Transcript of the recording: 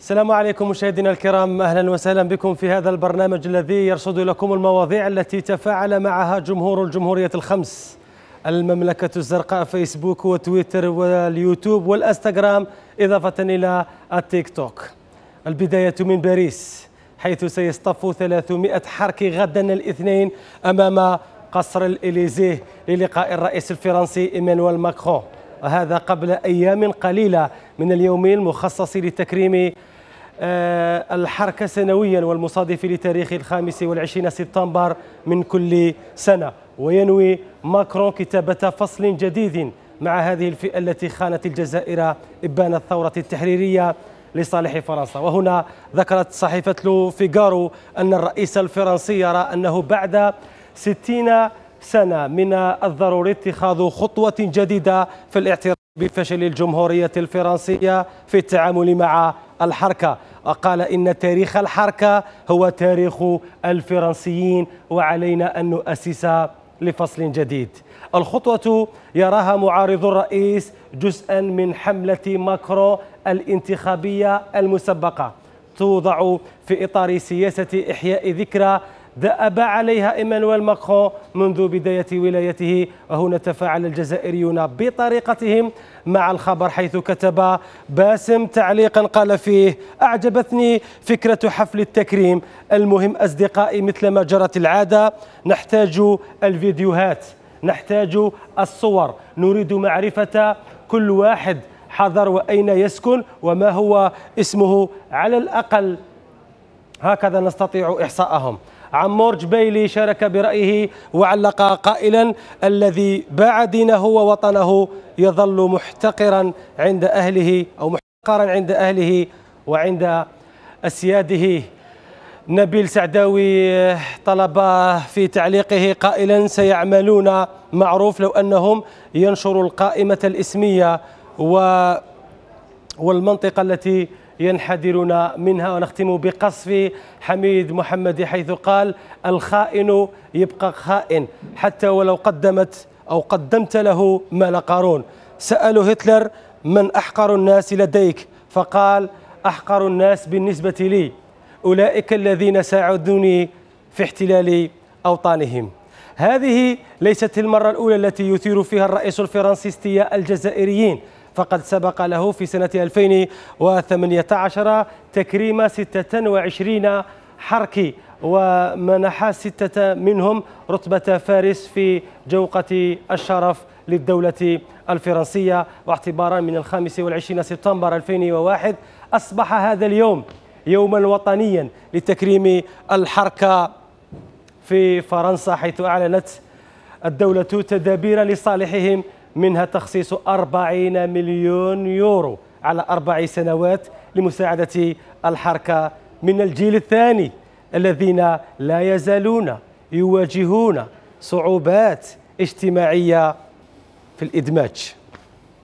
السلام عليكم مشاهدينا الكرام اهلا وسهلا بكم في هذا البرنامج الذي يرصد لكم المواضيع التي تفاعل معها جمهور الجمهوريه الخمس المملكه الزرقاء فيسبوك وتويتر واليوتيوب والانستغرام اضافه الى التيك توك. البدايه من باريس حيث سيصطف 300 حرك غدا الاثنين امام قصر الاليزيه للقاء الرئيس الفرنسي ايمانويل ماكرون وهذا قبل ايام قليله من اليومين المخصص لتكريم آه، الحركة سنويا والمصادف لتاريخ الخامس والعشرين سبتمبر من كل سنة وينوي ماكرون كتابة فصل جديد مع هذه الفئة التي خانت الجزائر إبان الثورة التحريرية لصالح فرنسا وهنا ذكرت صحيفة لو فيغارو أن الرئيس الفرنسي يرى أنه بعد ستين سنة من الضروري اتخاذ خطوة جديدة في الاعتراف بفشل الجمهورية الفرنسية في التعامل مع الحركة وقال إن تاريخ الحركة هو تاريخ الفرنسيين وعلينا أن نؤسس لفصل جديد الخطوة يراها معارض الرئيس جزءا من حملة ماكرو الانتخابية المسبقة توضع في إطار سياسة إحياء ذكرى دأب عليها إيمانويل ماكرون منذ بداية ولايته وهنا تفاعل الجزائريون بطريقتهم مع الخبر حيث كتب باسم تعليقا قال فيه أعجبتني فكرة حفل التكريم المهم أصدقائي مثلما جرت العادة نحتاج الفيديوهات نحتاج الصور نريد معرفة كل واحد حضر وأين يسكن وما هو اسمه على الأقل هكذا نستطيع إحصاءهم عمور بيلي شارك برأيه وعلق قائلا الذي باع دينه ووطنه يظل محتقرا عند أهله أو محتقرا عند أهله وعند أسياده نبيل سعداوي طلب في تعليقه قائلا سيعملون معروف لو أنهم ينشروا القائمة الإسمية و والمنطقة التي ينحدرون منها ونختم بقصف حميد محمدي حيث قال الخائن يبقى خائن حتى ولو قدمت أو قدمت له مال قارون سأل هتلر من أحقر الناس لديك فقال أحقر الناس بالنسبة لي أولئك الذين ساعدوني في احتلال أوطانهم هذه ليست المرة الأولى التي يثير فيها الرئيس الفرنسي استياء الجزائريين فقد سبق له في سنة 2018 تكريم 26 حركي ومنح ستة منهم رتبة فارس في جوقة الشرف للدولة الفرنسية واعتبارا من الخامس والعشرين سبتمبر 2001 أصبح هذا اليوم يوما وطنيا لتكريم الحركة في فرنسا حيث أعلنت الدولة تدابير لصالحهم منها تخصيص 40 مليون يورو على أربع سنوات لمساعدة الحركة من الجيل الثاني الذين لا يزالون يواجهون صعوبات اجتماعية في الإدماج